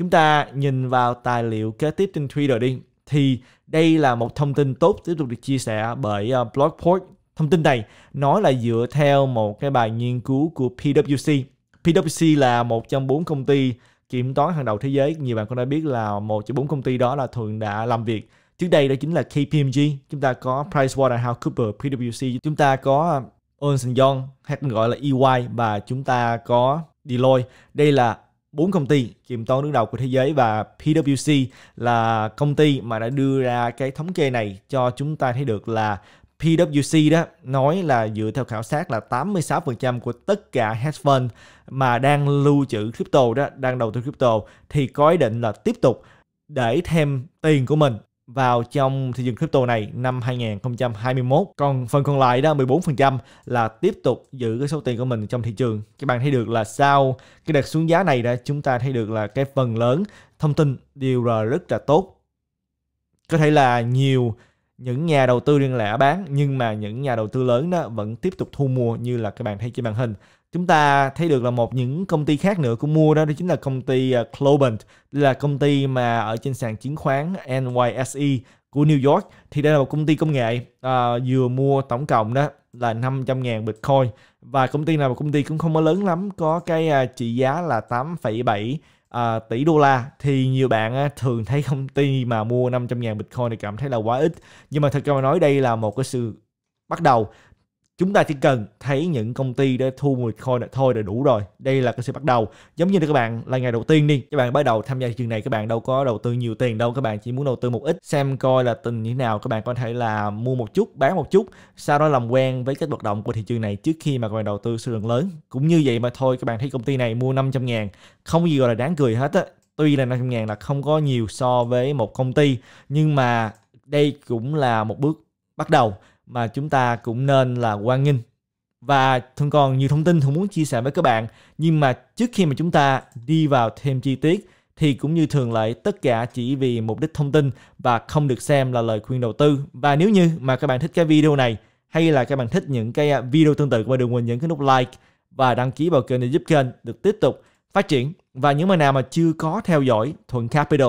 Chúng ta nhìn vào tài liệu kế tiếp trên Twitter đi. Thì đây là một thông tin tốt tiếp tục được chia sẻ bởi ờ, Blogport. Thông tin này nói là dựa theo một cái bài nghiên cứu của PwC. PwC là một trong bốn công ty kiểm toán hàng đầu thế giới. Nhiều bạn cũng đã biết là một trong bốn công ty đó là thường đã làm việc Trước đây đó chính là KPMG, chúng ta có PricewaterhouseCoopers, PwC, chúng ta có ờ, Ernst Young hay còn gọi là EY và chúng ta có Deloitte. Đây là bốn công ty chìm to đứng đầu của thế giới và PwC là công ty mà đã đưa ra cái thống kê này cho chúng ta thấy được là PwC đó nói là dựa theo khảo sát là 86% của tất cả hedge fund mà đang lưu trữ crypto đó, đang đầu tư crypto thì có ý định là tiếp tục để thêm tiền của mình vào trong thị trường crypto này năm 2021. Còn phần còn lại đó 14% là tiếp tục giữ cái số tiền của mình trong thị trường. Các bạn thấy được là sau cái đợt xuống giá này đã chúng ta thấy được là cái phần lớn thông tin đều là rất là tốt. Có thể là nhiều những nhà đầu tư riêng lẻ bán nhưng mà những nhà đầu tư lớn đó vẫn tiếp tục thu mua như là các bạn thấy trên màn hình chúng ta thấy được là một những công ty khác nữa cũng mua đó đó chính là công ty Globant ờ, là công ty mà ở trên sàn chứng khoán NYSE của New York thì đây là một công ty công nghệ à, vừa mua tổng cộng đó là 500.000 Bitcoin và công ty này là một công ty cũng không có lớn lắm có cái à, trị giá là 8,7 à, tỷ đô la thì nhiều bạn á, thường thấy công ty mà mua 500.000 Bitcoin thì cảm thấy là quá ít nhưng mà thật ra mà nói đây là một cái sự bắt đầu chúng ta chỉ cần thấy những công ty đã thu 10 coin là thôi là đủ rồi đây là cái sự bắt đầu giống như các bạn là ngày đầu tiên đi các bạn bắt đầu tham gia thị trường này các bạn đâu có đầu tư nhiều tiền đâu các bạn chỉ muốn đầu tư một ít xem coi là tình như thế nào các bạn có thể là mua một chút bán một chút sau đó làm quen với cách hoạt động của thị trường này trước khi mà các bạn đầu tư số lượng lớn cũng như vậy mà thôi các bạn thấy công ty này mua 500 ngàn không gì gọi là đáng cười hết á tuy là 500 ngàn là không có nhiều so với một công ty nhưng mà đây cũng là một bước bắt đầu mà chúng ta cũng nên là quan nghênh và thường còn nhiều thông tin thường muốn chia sẻ với các bạn nhưng mà trước khi mà chúng ta đi vào thêm chi tiết thì cũng như thường lệ tất cả chỉ vì mục đích thông tin và không được xem là lời khuyên đầu tư và nếu như mà các bạn thích cái video này hay là các bạn thích những cái à, video tương tự các bạn đừng quên nhấn cái nút like và đăng ký vào kênh để giúp kênh được tiếp tục phát triển và những bạn nào mà chưa có theo dõi Thuận Capital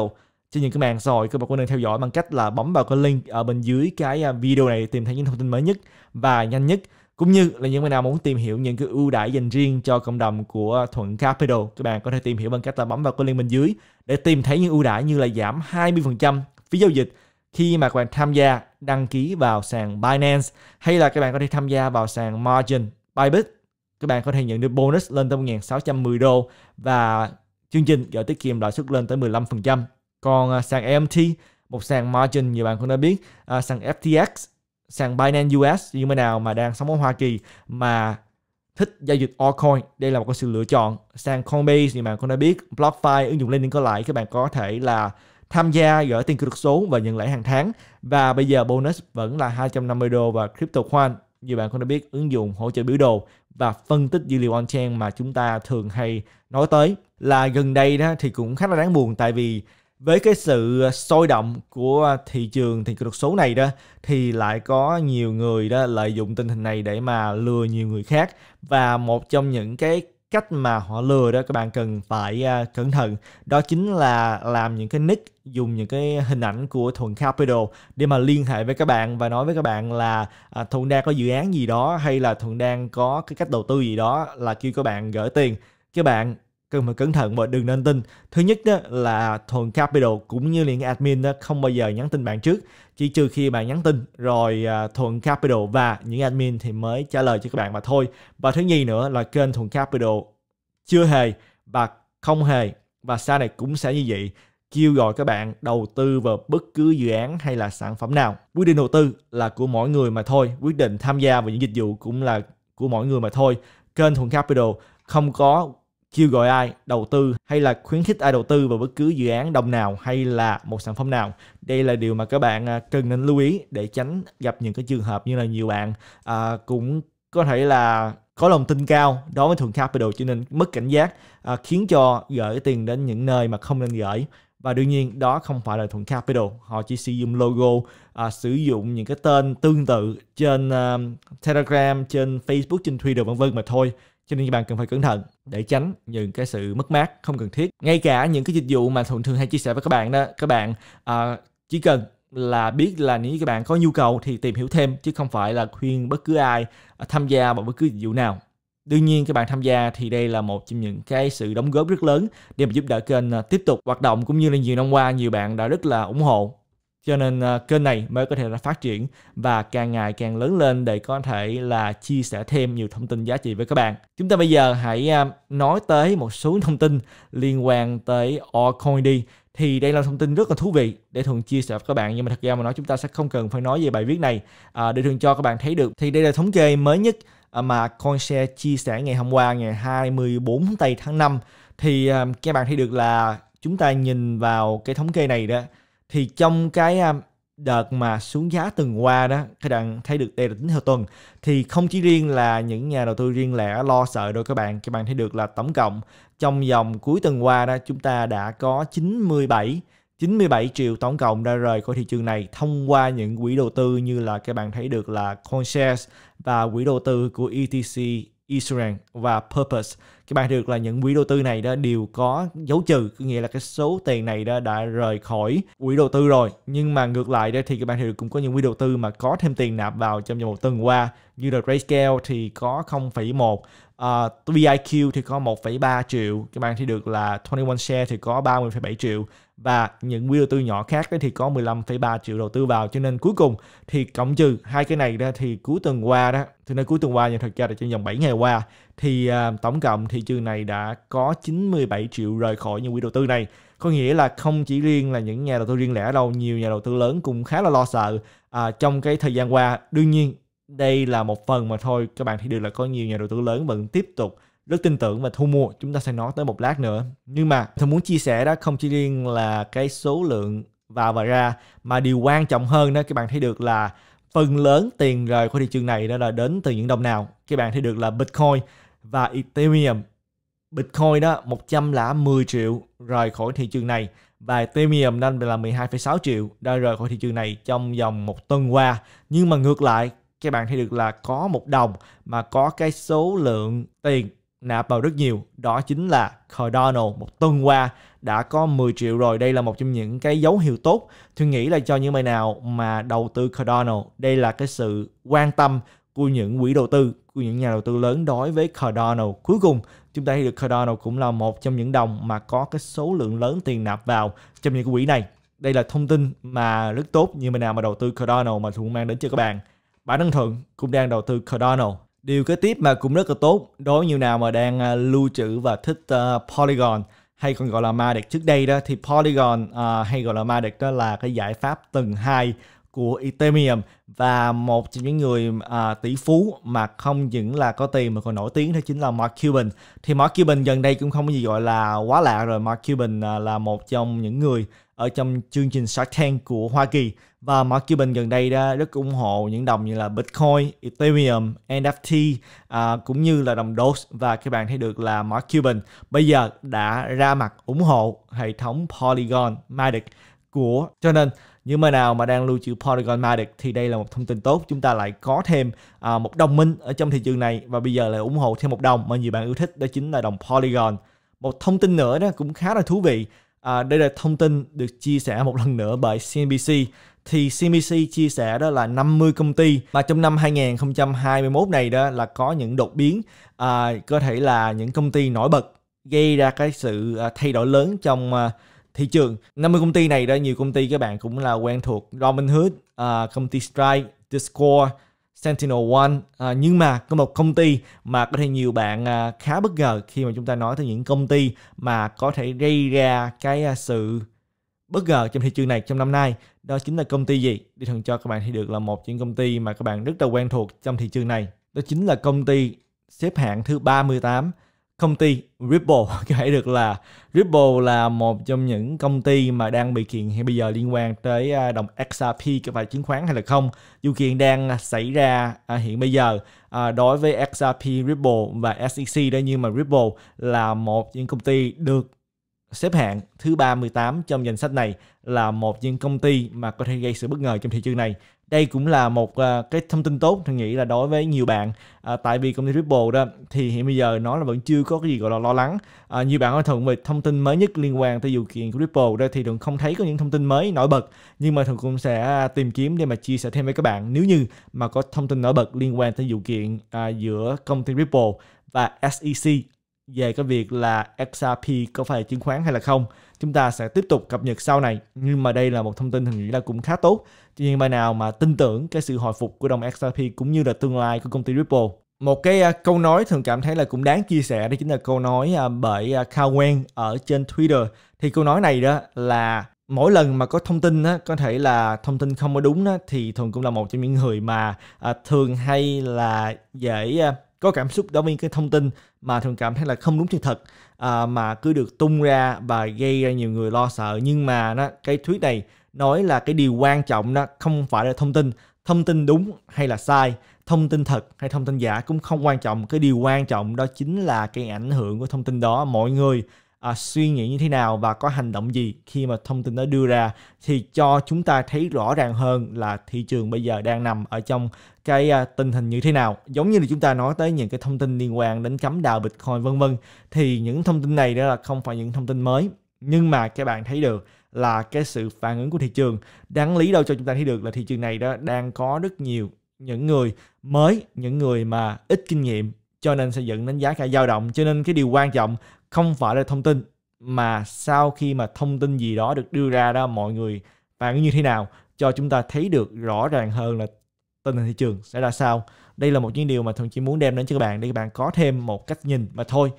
trên những cái mạng xã hội các bạn có nên theo dõi bằng cách là bấm vào cái link ở bên dưới cái à, video này tìm thấy những thông tin mới nhất và nhanh nhất cũng như là những bạn nào muốn tìm hiểu những cái ưu đãi dành riêng cho cộng đồng của Thuận Capital các bạn có thể tìm hiểu bằng cách là bấm vào cái link bên dưới để tìm thấy những ưu đãi như là giảm 20% phí giao dịch khi mà các bạn tham gia đăng ký vào sàn Binance hay là các bạn có thể tham gia vào sàn Margin Bybit các bạn có thể nhận được bonus lên tới 1.610 đô và chương trình gửi tiết kiệm lãi suất lên tới 15% còn à, sàn EMT, một sàn margin nhiều bạn cũng đã biết, à, sàn FTX, sàn Binance US như thế nào mà đang sống ở Hoa Kỳ mà thích giao dịch altcoin đây là một cái sự lựa chọn sàn Coinbase như bạn cũng đã biết BlockFi ứng dụng lending có lãi các bạn có thể là tham gia gửi tiền kỹ số và nhận lãi hàng tháng và bây giờ bonus vẫn là 250 đô và crypto như bạn cũng đã biết ứng dụng hỗ trợ biểu đồ và phân tích dữ liệu on-chain mà chúng ta thường hay nói tới là gần đây đó thì cũng khá là đáng buồn tại vì với cái sự ờ, sôi động của ờ, thị trường thì cái thuật số này đó thì lại có nhiều người đó lợi dụng tình hình này để mà lừa nhiều người khác và một trong những cái cách mà họ lừa đó các bạn cần phải uh, cẩn thận đó chính là làm những cái nick dùng những cái hình ảnh của thuận capital để mà liên hệ với các bạn và nói với các bạn là à, thuận đang có dự án gì đó hay là thuận đang có cái cách đầu tư gì đó là kêu các bạn gửi tiền các bạn cần phải cẩn thận và đừng nên tin thứ nhất đó là thuần capital cũng như liền admin đó không bao giờ nhắn tin bạn trước chỉ trừ khi bạn nhắn tin rồi à, thuần capital và những admin thì mới trả lời cho các bạn mà thôi và thứ nhì nữa là kênh thuần capital chưa hề và không hề và sau này cũng sẽ như vậy kêu gọi các bạn đầu tư vào bất cứ dự án hay là sản phẩm nào. Quyết định đầu tư là của mỗi người mà thôi, quyết định tham gia vào những dịch vụ cũng là của mỗi người mà thôi. Kênh Thuận Capital không có kêu gọi ai đầu tư hay là khuyến khích ai đầu tư vào bất cứ dự án đồng nào hay là một sản phẩm nào đây là điều mà các bạn à, cần nên lưu ý để tránh gặp những cái trường hợp như là nhiều bạn à, cũng có thể là có lòng tin cao đối với thường capital cho nên mất cảnh giác à, khiến cho gửi tiền đến những nơi mà không nên gửi và đương nhiên đó không phải là thuận capital họ chỉ sử dụng logo à, sử dụng những cái tên tương tự trên uh, telegram trên facebook trên twitter vân vân mà thôi cho nên các bạn cần phải cẩn thận để tránh những cái sự mất mát không cần thiết ngay cả những cái dịch vụ mà thuận thường hay chia sẻ với các bạn đó các bạn à, chỉ cần là biết là nếu các bạn có nhu cầu thì tìm hiểu thêm chứ không phải là khuyên bất cứ ai tham gia vào bất cứ dịch vụ nào đương nhiên các bạn tham gia thì đây là một trong những cái sự đóng góp rất lớn để giúp đỡ kênh à, tiếp tục hoạt động cũng như là nhiều năm qua nhiều bạn đã rất là ủng hộ cho nên à, kênh này mới có thể là phát triển và càng ngày càng lớn lên để có thể là chia sẻ thêm nhiều thông tin giá trị với các bạn. Chúng ta bây giờ hãy à, nói tới một số thông tin liên quan tới Orcoin đi. Thì đây là thông tin rất là thú vị để thường chia sẻ với các bạn nhưng mà thật ra mà nói chúng ta sẽ không cần phải nói về bài viết này à, để thường cho các bạn thấy được. Thì đây là thống kê mới nhất À, mà CoinShare chia sẻ ngày hôm qua ngày 24 tháng 4 tháng 5 thì à, các bạn thấy được là chúng ta nhìn vào cái thống kê này đó thì trong cái à, đợt mà xuống giá tuần qua đó các bạn thấy được đây là tính theo tuần thì không chỉ riêng là những nhà đầu tư riêng lẻ lo sợ đâu các bạn các bạn thấy được là tổng cộng trong dòng cuối tuần qua đó chúng ta đã có 97 97 triệu tổng cộng đã rời khỏi thị trường này thông qua những quỹ đầu tư như là các bạn thấy được là Conscience và quỹ đầu tư của ETC Israel và Purpose thì bạn được là những quỹ đầu tư này đó đều có dấu trừ có nghĩa là cái số tiền này đó đã rời khỏi quỹ đầu tư rồi nhưng mà ngược lại đó thì các bạn thì cũng có những quỹ đầu tư mà có thêm tiền nạp vào trong vòng một tuần qua như là Grayscale thì có 0,1 uh, VIQ thì có 1,3 triệu các bạn thì được là 21 share thì có 30,7 triệu và những quỹ đầu tư nhỏ khác thì có 15,3 triệu đầu tư vào cho nên cuối cùng thì cộng trừ hai cái này ra thì cuối tuần qua đó thì nói cuối tuần qua nhưng thật ra là trong vòng 7 ngày qua thì à, tổng cộng thị trường này đã có 97 triệu rời khỏi những quỹ đầu tư này. Có nghĩa là không chỉ riêng là những nhà đầu tư riêng lẻ đâu, nhiều nhà đầu tư lớn cũng khá là lo sợ à, trong cái thời gian qua. Đương nhiên đây là một phần mà thôi các bạn thấy được là có nhiều nhà đầu tư lớn vẫn tiếp tục rất tin tưởng và thu mua chúng ta sẽ nói tới một lát nữa nhưng mà tôi muốn chia sẻ đó không chỉ riêng là cái số lượng vào và ra mà điều quan trọng hơn đó các bạn thấy được là phần lớn tiền rời khỏi thị trường này đó là đến từ những đồng nào các bạn thấy được là bitcoin và Ethereum. Bitcoin đó 110 triệu rời khỏi thị trường này và Ethereum đang là 12,6 triệu đã rời khỏi thị trường này trong vòng một tuần qua. Nhưng mà ngược lại, các bạn thấy được là có một đồng mà có cái số lượng tiền nạp vào rất nhiều đó chính là Cardano một tuần qua đã có 10 triệu rồi đây là một trong những cái dấu hiệu tốt tôi nghĩ là cho những bạn nào mà đầu tư Cardano đây là cái sự quan tâm của những quỹ đầu tư của những nhà đầu tư lớn đối với Cardano. Cuối cùng, chúng ta thấy được Cardano cũng là một trong những đồng mà có cái số lượng lớn tiền nạp vào trong những quỹ này. Đây là thông tin mà rất tốt như mình nào mà đầu tư Cardano mà Thuận mang đến cho các bạn. Bản thân Thuận cũng đang đầu tư Cardano. Điều kế tiếp mà cũng rất là tốt đối với nhiều nào mà đang à, lưu trữ và thích uh, Polygon hay còn gọi là Ma Matic trước đây đó thì Polygon uh, hay gọi là Ma Matic đó là cái giải pháp tầng 2 của Ethereum và một trong những người à, tỷ phú mà không những là có tiền mà còn nổi tiếng đó chính là Mark Cuban. Thì Mark Cuban gần đây cũng không có gì gọi là quá lạ rồi. Mark Cuban à, là một trong những người ở trong chương trình Shark Tank của Hoa Kỳ và Mark Cuban gần đây đã rất ủng hộ những đồng như là Bitcoin, Ethereum, NFT à, cũng như là đồng Doge và các bạn thấy được là Mark Cuban bây giờ đã ra mặt ủng hộ hệ thống Polygon Matic của cho nên những nơi nào mà đang lưu trữ Polygon Matic thì đây là một thông tin tốt. Chúng ta lại có thêm à, một đồng minh ở trong thị trường này và bây giờ lại ủng hộ thêm một đồng mà nhiều bạn yêu thích đó chính là đồng Polygon. Một thông tin nữa đó cũng khá là thú vị. À, đây là thông tin được chia sẻ một lần nữa bởi CNBC thì CNBC chia sẻ đó là 50 công ty mà trong năm 2021 này đó là có những đột biến à, có thể là những công ty nổi bật gây ra cái sự à, thay đổi lớn trong à, thị trường 50 công ty này đó nhiều công ty các bạn cũng là quen thuộc Robinhood uh, à, công ty Stripe Discord Sentinel One à, nhưng mà có một công ty mà có thể nhiều bạn à, khá bất ngờ khi mà chúng ta nói tới những công ty mà có thể gây ra cái à, sự bất ngờ trong thị trường này trong năm nay đó chính là công ty gì đi thường cho các bạn thấy được là một những công ty mà các bạn rất là quen thuộc trong thị trường này đó chính là công ty xếp hạng thứ 38 công ty Ripple kể được là Ripple là một trong những công ty mà đang bị kiện hiện bây giờ liên quan tới à, đồng XRP có phải chứng khoán hay là không vụ kiện đang xảy ra à, hiện bây giờ à, đối với XRP Ripple và SEC đó nhưng mà Ripple là một những công ty được xếp hạng thứ 38 trong danh sách này là một những công ty mà có thể gây sự bất ngờ trong thị trường này. Đây cũng là một à, cái thông tin tốt, thằng nghĩ là đối với nhiều bạn. À, tại vì công ty Ripple đó thì hiện bây giờ nó là vẫn chưa có cái gì gọi là lo lắng. À, nhiều bạn hỏi thuận về thông tin mới nhất liên quan tới vụ kiện của Ripple đó thì thường không thấy có những thông tin mới nổi bật. Nhưng mà thường cũng sẽ à, tìm kiếm để mà chia sẻ thêm với các bạn nếu như mà có thông tin nổi bật liên quan tới vụ kiện à, giữa công ty Ripple và SEC về cái việc là XRP có phải là chứng khoán hay là không. Chúng ta sẽ tiếp tục cập nhật sau này. Nhưng mà đây là một thông tin thường nghĩ là cũng khá tốt. Tuy nhiên bài nào mà tin tưởng cái sự hồi phục của đồng XRP cũng như là tương lai của công ty Ripple. Một cái à, câu nói thường cảm thấy là cũng đáng chia sẻ đó chính là câu nói à, bởi Cao à, Quen ở trên Twitter. Thì câu nói này đó là mỗi lần mà có thông tin á, có thể là thông tin không có đúng á, thì thường cũng là một trong những người mà à, thường hay là dễ à, có cảm xúc đối với cái thông tin mà thường cảm thấy là không đúng sự thật à, mà cứ được tung ra và gây ra nhiều người lo sợ nhưng mà đó, cái thuyết này nói là cái điều quan trọng đó không phải là thông tin thông tin đúng hay là sai thông tin thật hay thông tin giả cũng không quan trọng cái điều quan trọng đó chính là cái ảnh hưởng của thông tin đó mọi người à, suy nghĩ như thế nào và có hành động gì khi mà thông tin đó đưa ra thì cho chúng ta thấy rõ ràng hơn là thị trường bây giờ đang nằm ở trong cái à, tình hình như thế nào giống như là chúng ta nói tới những cái thông tin liên quan đến cấm đào bitcoin vân vân thì những thông tin này đó là không phải những thông tin mới nhưng mà các bạn thấy được là cái sự phản ứng của thị trường đáng lý đâu cho chúng ta thấy được là thị trường này đó đang có rất nhiều những người mới những người mà ít kinh nghiệm cho nên sẽ dẫn đến giá cả dao động cho nên cái điều quan trọng không phải là thông tin mà sau khi mà thông tin gì đó được đưa ra đó mọi người phản ứng như thế nào cho chúng ta thấy được rõ ràng hơn là tình hình thị trường sẽ ra sao đây là một những điều mà thường chỉ muốn đem đến cho các bạn để các bạn có thêm một cách nhìn mà thôi